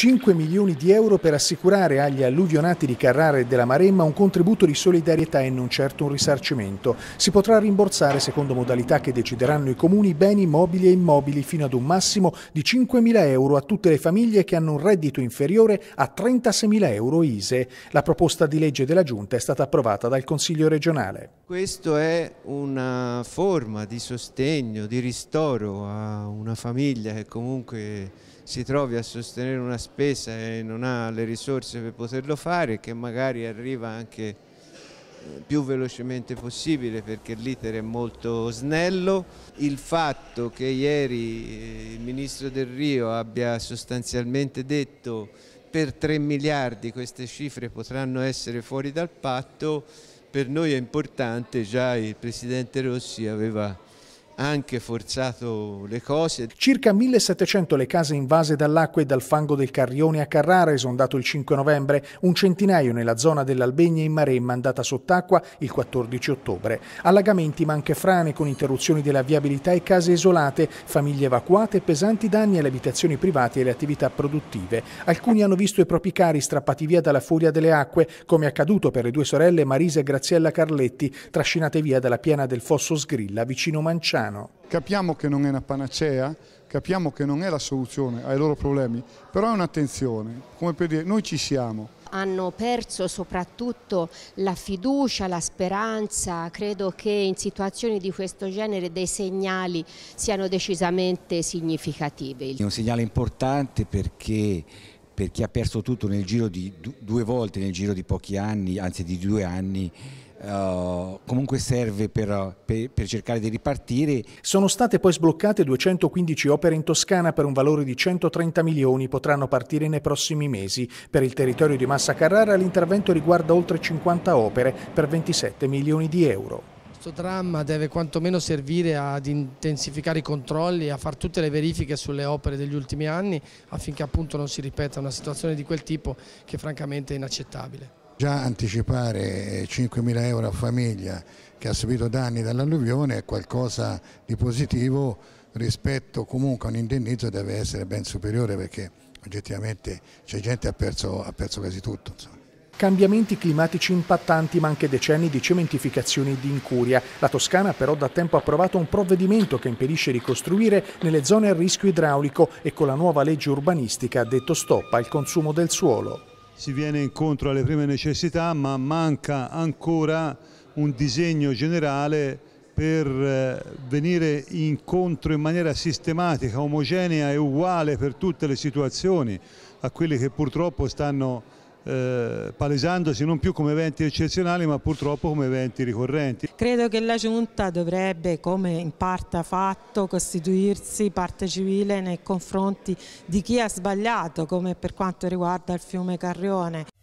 5 milioni di euro per assicurare agli alluvionati di Carrara e della Maremma un contributo di solidarietà e non certo un risarcimento. Si potrà rimborsare, secondo modalità che decideranno i comuni, beni mobili e immobili fino ad un massimo di 5 mila euro a tutte le famiglie che hanno un reddito inferiore a 36 mila euro ISE. La proposta di legge della Giunta è stata approvata dal Consiglio regionale. Questo è una forma di sostegno, di ristoro a una famiglia che comunque si trovi a sostenere una spesa e non ha le risorse per poterlo fare e che magari arriva anche eh, più velocemente possibile perché l'iter è molto snello. Il fatto che ieri eh, il ministro Del Rio abbia sostanzialmente detto per 3 miliardi queste cifre potranno essere fuori dal patto per noi è importante, già il Presidente Rossi aveva anche forzato le cose. Circa 1700 le case invase dall'acqua e dal fango del Carrione a Carrara, esondato il 5 novembre, un centinaio nella zona dell'Albegna in Maremma, andata sott'acqua il 14 ottobre. Allagamenti ma anche frane con interruzioni della viabilità e case isolate, famiglie evacuate pesanti danni alle abitazioni private e alle attività produttive. Alcuni hanno visto i propri cari strappati via dalla furia delle acque, come accaduto per le due sorelle Marisa e Graziella Carletti, trascinate via dalla piana del Fosso Sgrilla vicino Manciano quotidiano. Capiamo che non è una panacea, capiamo che non è la soluzione ai loro problemi, però è un'attenzione, come per dire noi ci siamo. Hanno perso soprattutto la fiducia, la speranza, credo che in situazioni di questo genere dei segnali siano decisamente significativi. È un segnale importante perché per chi ha perso tutto nel giro di due volte, nel giro di pochi anni, anzi di due anni, eh, comunque serve per, per, per, cercare di ripartire. Sono state poi sbloccate 215 opere in Toscana per un valore di 130 milioni, potranno partire nei prossimi mesi. Per il territorio di Massa Carrara l'intervento riguarda oltre 50 opere per 27 milioni di euro. Questo dramma deve quantomeno servire ad intensificare i controlli, a fare tutte le verifiche sulle opere degli ultimi anni affinché appunto non si ripeta una situazione di quel tipo che francamente è inaccettabile. Già anticipare 5.000 eh, euro a famiglia che ha subito danni dall'alluvione è qualcosa di positivo rispetto comunque a un indennizzo che deve essere ben superiore perché oggettivamente c'è gente che ha perso, ha perso quasi tutto. Insomma. Cambiamenti climatici impattanti ma anche decenni di cementificazione e di incuria. La Toscana però da tempo ha approvato un provvedimento che impedisce di costruire nelle zone a rischio idraulico e con la nuova legge urbanistica ha detto stop al consumo del suolo si viene incontro alle prime necessità ma manca ancora un disegno generale per eh, venire incontro in maniera sistematica, omogenea e uguale per tutte le situazioni a quelle che purtroppo stanno eh, palesandosi non più come eventi eccezionali ma purtroppo come eventi ricorrenti. Credo che la Giunta dovrebbe, come in parte ha fatto, costituirsi parte civile nei confronti di chi ha sbagliato, come per quanto riguarda il fiume Carrione.